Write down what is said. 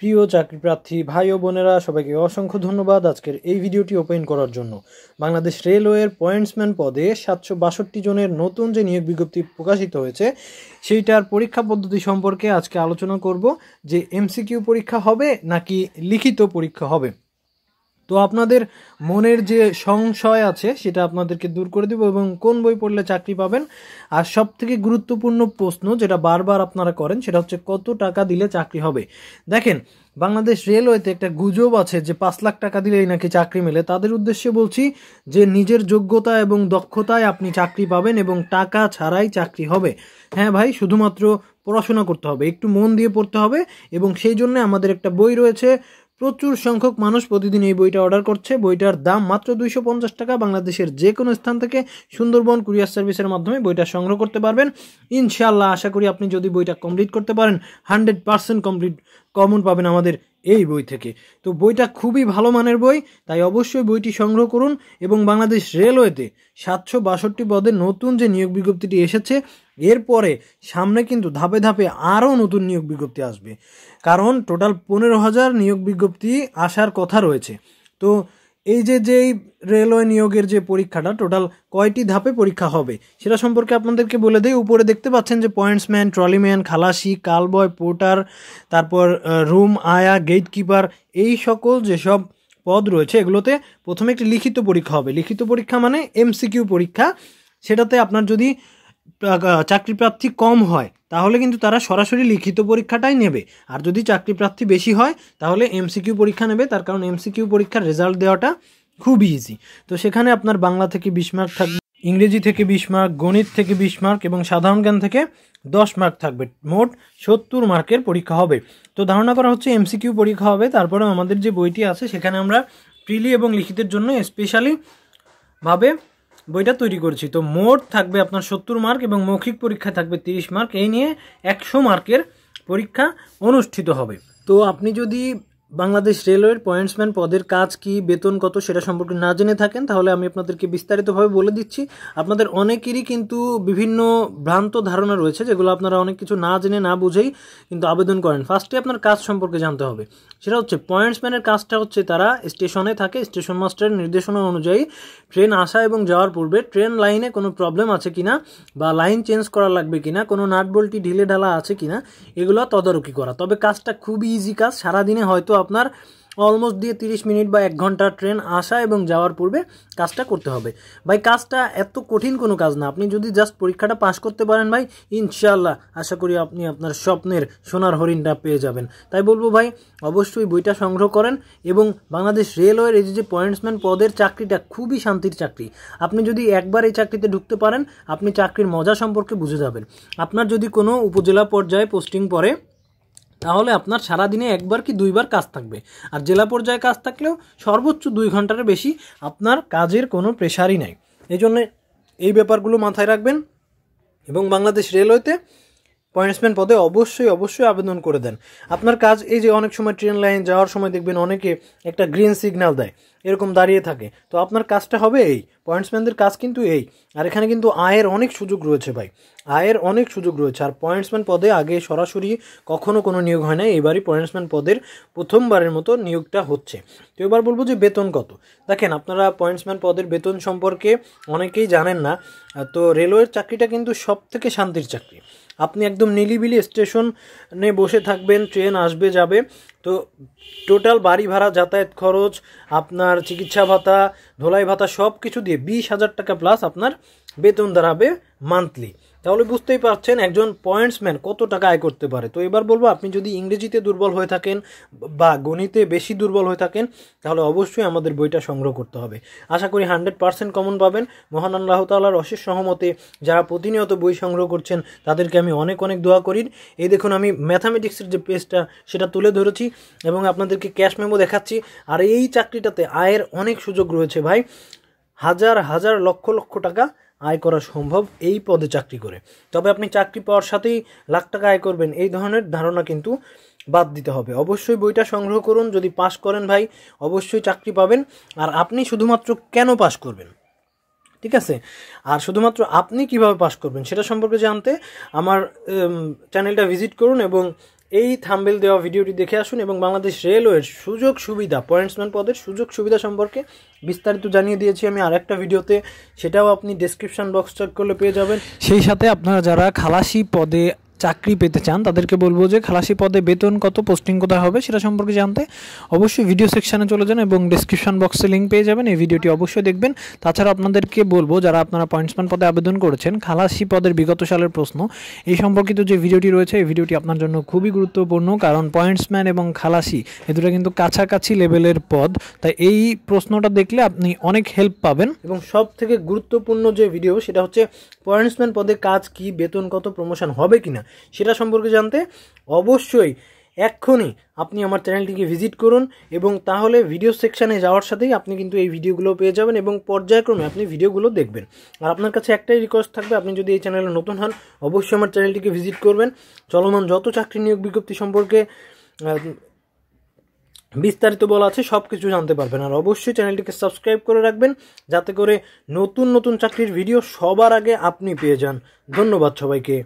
প্রিয় চাকরিপ্রার্থী ভাই ও বোনেরা সবাইকে অসংখ্য ধন্যবাদ আজকের এই ভিডিওটি ওপেন করার জন্য বাংলাদেশ রেলওয়ের পয়েন্টসম্যান পদে সাতশো বাষট্টি জনের নতুন যে নিয়োগ বিজ্ঞপ্তি প্রকাশিত হয়েছে সেইটার পরীক্ষা পদ্ধতি সম্পর্কে আজকে আলোচনা করব যে এমসিকিউ পরীক্ষা হবে নাকি লিখিত পরীক্ষা হবে তো আপনাদের মনের যে সংশয় আছে সেটা আপনাদেরকে দূর করে দেব এবং কোন বই পড়লে চাকরি পাবেন আর সব থেকে গুরুত্বপূর্ণ প্রশ্ন যেটা বারবার আপনারা করেন সেটা হচ্ছে কত টাকা দিলে চাকরি হবে দেখেন বাংলাদেশ রেলওয়েতে একটা গুজব আছে যে পাঁচ লাখ টাকা দিলেই নাকি চাকরি মেলে তাদের উদ্দেশ্যে বলছি যে নিজের যোগ্যতা এবং দক্ষতায় আপনি চাকরি পাবেন এবং টাকা ছাড়াই চাকরি হবে হ্যাঁ ভাই শুধুমাত্র পড়াশোনা করতে হবে একটু মন দিয়ে পড়তে হবে এবং সেই জন্য আমাদের একটা বই রয়েছে প্রচুর সংখ্যক মানুষ প্রতিদিন এই বইটা অর্ডার করছে বইটার দাম মাত্র দুইশো পঞ্চাশ টাকা বাংলাদেশের যে কোনো স্থান থেকে সুন্দরবন কুরিয়ার সার্ভিসের মাধ্যমে বইটা সংগ্রহ করতে পারবেন ইনশাল্লাহ আশা করি আপনি যদি বইটা কমপ্লিট করতে পারেন হান্ড্রেড পার্সেন্ট কমপ্লিট কমন পাবেন আমাদের এই বই থেকে তো বইটা খুবই ভালো মানের বই তাই অবশ্যই বইটি সংগ্রহ করুন এবং বাংলাদেশ রেলওয়েতে সাতশো বাষট্টি পদে নতুন যে নিয়োগ বিজ্ঞপ্তিটি এসেছে এরপরে সামনে কিন্তু ধাপে ধাপে আরও নতুন নিয়োগ বিজ্ঞপ্তি আসবে কারণ টোটাল পনেরো হাজার নিয়োগ বিজ্ঞপ্তি আসার কথা রয়েছে তো এই যে যেই রেলওয়ে নিয়োগের যে পরীক্ষাটা টোটাল কয়টি ধাপে পরীক্ষা হবে সেটা সম্পর্কে আপনাদেরকে বলে দেই উপরে দেখতে পাচ্ছেন যে পয়েন্টসম্যান ট্রলিম্যান খালাসি কালবয় পোর্টার তারপর রুম আয়া গেটকিপার এই সকল যেসব পদ রয়েছে এগুলোতে প্রথমে একটি লিখিত পরীক্ষা হবে লিখিত পরীক্ষা মানে এমসিকিউ পরীক্ষা সেটাতে আপনার যদি চাকরি প্রার্থী কম হয় তাহলে কিন্তু তারা সরাসরি লিখিত পরীক্ষাটাই নেবে আর যদি চাকরি প্রার্থী বেশি হয় তাহলে এমসিকিউ পরীক্ষা নেবে তার কারণ এমসিকিউ পরীক্ষার রেজাল্ট দেওয়াটা খুব ইজি তো সেখানে আপনার বাংলা থেকে বিশ মার্ক থাকবে ইংরেজি থেকে বিশ মার্ক গণিত থেকে বিশ মার্ক এবং সাধারণ জ্ঞান থেকে দশ মার্ক থাকবে মোট সত্তর মার্কের পরীক্ষা হবে তো ধারণা করা হচ্ছে এমসিকিউ পরীক্ষা হবে তারপরে আমাদের যে বইটি আছে সেখানে আমরা প্রিলি এবং লিখিতের জন্য স্পেশালি ভাবে বইটা তৈরি করেছি তো মোট থাকবে আপনার সত্তর মার্ক এবং মৌখিক পরীক্ষা থাকবে তিরিশ মার্ক এই নিয়ে একশো মার্কের পরীক্ষা অনুষ্ঠিত হবে তো আপনি যদি বাংলাদেশ রেলওয়ের পয়েন্টসম্যান পদের কাজ কি বেতন কত সেটা সম্পর্কে না জেনে থাকেন তাহলে আমি আপনাদেরকে বিস্তারিতভাবে বলে দিচ্ছি আপনাদের অনেকেরই কিন্তু বিভিন্ন ভ্রান্ত ধারণা রয়েছে যেগুলো আপনারা অনেক কিছু না জেনে না বুঝেই কিন্তু আবেদন করেন ফার্স্টে আপনার কাজ সম্পর্কে জানতে হবে সেটা হচ্ছে পয়েন্টসম্যানের কাজটা হচ্ছে তারা স্টেশনে থাকে স্টেশন মাস্টারের নির্দেশনা অনুযায়ী ট্রেন আসা এবং যাওয়ার পূর্বে ট্রেন লাইনে কোনো প্রবলেম আছে কিনা বা লাইন চেঞ্জ করা লাগবে কিনা কোনো নাট বল্টি ঢিলে ঢালা আছে কিনা এগুলো তদারকি করা তবে কাজটা খুবই ইজি কাজ সারাদিনে হয়তো আপনার অলমোস্ট দিয়ে তিরিশ মিনিট বা এক ঘন্টা ট্রেন আসা এবং যাওয়ার পূর্বে কাজটা করতে হবে ভাই কাজটা এত কঠিন কোনো কাজ না আপনি যদি জাস্ট পরীক্ষাটা পাশ করতে পারেন ভাই ইনশাল্লাহ আশা করি আপনি আপনার স্বপ্নের সোনার হরিণটা পেয়ে যাবেন তাই বলবো ভাই অবশ্যই বইটা সংগ্রহ করেন এবং বাংলাদেশ রেলওয়ের এই যে পয়েন্টসম্যান পদের চাকরিটা খুবই শান্তির চাকরি আপনি যদি একবার এই চাকরিতে ঢুকতে পারেন আপনি চাকরির মজা সম্পর্কে বুঝে যাবেন আপনার যদি কোনো উপজেলা পর্যায়ে পোস্টিং পরে তাহলে আপনার সারা দিনে একবার কি দুইবার কাজ থাকবে আর জেলা পর্যায়ে কাজ থাকলেও সর্বোচ্চ দুই ঘন্টার বেশি আপনার কাজের কোনো প্রেশারই নাই এই জন্যে এই ব্যাপারগুলো মাথায় রাখবেন এবং বাংলাদেশ রেলওয়েতে পয়েন্টসম্যান পদে অবশ্যই অবশ্যই আবেদন করে দেন আপনার কাজ এই যে অনেক সময় ট্রেন লাইন যাওয়ার সময় দেখবেন অনেকে একটা গ্রিন সিগন্যাল দেয় এরকম দাঁড়িয়ে থাকে তো আপনার কাজটা হবে এই পয়েন্টসম্যানদের কাজ কিন্তু এই আর এখানে কিন্তু আয়ের অনেক সুযোগ রয়েছে ভাই আয়ের অনেক সুযোগ রয়েছে আর পয়েন্টসম্যান পদে আগে সরাসরি কখনো কোনো নিয়োগ হয় না এবারই পয়েন্টসম্যান পদের প্রথমবারের মতো নিয়োগটা হচ্ছে তো এবার বলবো যে বেতন কত দেখেন আপনারা পয়েন্টসম্যান পদের বেতন সম্পর্কে অনেকেই জানেন না তো রেলওয়ের চাকরিটা কিন্তু সব থেকে শান্তির চাকরি আপনি একদম নিলিবিলি স্টেশনে বসে থাকবেন ট্রেন আসবে যাবে তো টোটাল বাড়ি ভাড়া যাতায়াত খরচ আপনার চিকিৎসা ভাতা ধোলাই ভাতা সব কিছু দিয়ে বিশ হাজার টাকা প্লাস আপনার বেতন দাঁড়াবে মান্থলি তাহলে বুঝতেই পারছেন একজন পয়েন্টসম্যান কত টাকা আয় করতে পারে তো এবার বলবো আপনি যদি ইংরেজিতে দুর্বল হয়ে থাকেন বা গণিতে বেশি দুর্বল হয়ে থাকেন তাহলে অবশ্যই আমাদের বইটা সংগ্রহ করতে হবে আশা করি হান্ড্রেড পার্সেন্ট কমন পাবেন মহান আল্লাহ তাল্লাহর অশেষ সহমতে যারা প্রতিনিয়ত বই সংগ্রহ করছেন তাদেরকে আমি অনেক অনেক দোয়া করি এই দেখুন আমি ম্যাথামেটিক্সের যে পেজটা সেটা তুলে ধরেছি এবং আপনাদেরকে ক্যাশ মেমো দেখাচ্ছি আর এই চাকরিটাতে আয়ের অনেক সুযোগ রয়েছে ভাই হাজার হাজার লক্ষ লক্ষ টাকা আয় করা সম্ভব এই পদে চাকরি করে তবে আপনি চাকরি পাওয়ার সাথেই লাখ টাকা আয় করবেন এই ধরনের ধারণা কিন্তু বাদ দিতে হবে অবশ্যই বইটা সংগ্রহ করুন যদি পাশ করেন ভাই অবশ্যই চাকরি পাবেন আর আপনি শুধুমাত্র কেন পাশ করবেন ঠিক আছে আর শুধুমাত্র আপনি কিভাবে পাস করবেন সেটা সম্পর্কে জানতে আমার চ্যানেলটা ভিজিট করুন এবং এই থাম্বেল দেওয়া ভিডিওটি দেখে আসুন এবং বাংলাদেশ রেলওয়ের সুযোগ সুবিধা পয়েন্টসম্যান পদের সুযোগ সুবিধা সম্পর্কে বিস্তারিত জানিয়ে দিয়েছি আমি আর একটা ভিডিওতে সেটাও আপনি ডেসক্রিপশন বক্স চেক করলে পেয়ে যাবেন সেই সাথে আপনারা যারা খালাসি পদে চাকরি পেতে চান তাদেরকে বলবো যে খালাসি পদে বেতন কত পোস্টিং কোথায় হবে সেটা সম্পর্কে জানতে অবশ্যই ভিডিও সেকশানে চলে যান এবং ডিসক্রিপশন বক্সে লিঙ্ক পেয়ে যাবেন এই ভিডিওটি অবশ্যই দেখবেন তাছাড়া আপনাদেরকে বলবো যারা আপনারা পয়েন্টসম্যান পদে আবেদন করেছেন খালাসি পদের বিগত সালের প্রশ্ন এই সম্পর্কিত যে ভিডিওটি রয়েছে এই ভিডিওটি আপনার জন্য খুবই গুরুত্বপূর্ণ কারণ পয়েন্টসম্যান এবং খালাসি এ দুটো কিন্তু কাছাকাছি লেভেলের পদ তাই এই প্রশ্নটা দেখলে আপনি অনেক হেল্প পাবেন এবং সব থেকে গুরুত্বপূর্ণ যে ভিডিও সেটা হচ্ছে পয়েন্টসম্যান পদে কাজ কি বেতন কত প্রমোশন হবে কিনা সেটা সম্পর্কে জানতে অবশ্যই এক্ষুনি আপনি আমার চ্যানেলটিকে ভিজিট করুন এবং তাহলে ভিডিও সেকশানে যাওয়ার সাথেই আপনি কিন্তু এই ভিডিওগুলো পেয়ে যাবেন এবং পর্যায়ক্রমে আপনি ভিডিওগুলো দেখবেন আর আপনার কাছে একটাই রিকোয়েস্ট থাকবে আপনি যদি এই চ্যানেলে নতুন হন অবশ্যই আমার চ্যানেলটিকে ভিজিট করবেন চলমান যত চাকরি নিয়োগ বিজ্ঞপ্তি সম্পর্কে বিস্তারিত বলা আছে সব কিছু জানতে পারবেন আর অবশ্যই চ্যানেলটিকে সাবস্ক্রাইব করে রাখবেন যাতে করে নতুন নতুন চাকরির ভিডিও সবার আগে আপনি পেয়ে যান ধন্যবাদ সবাইকে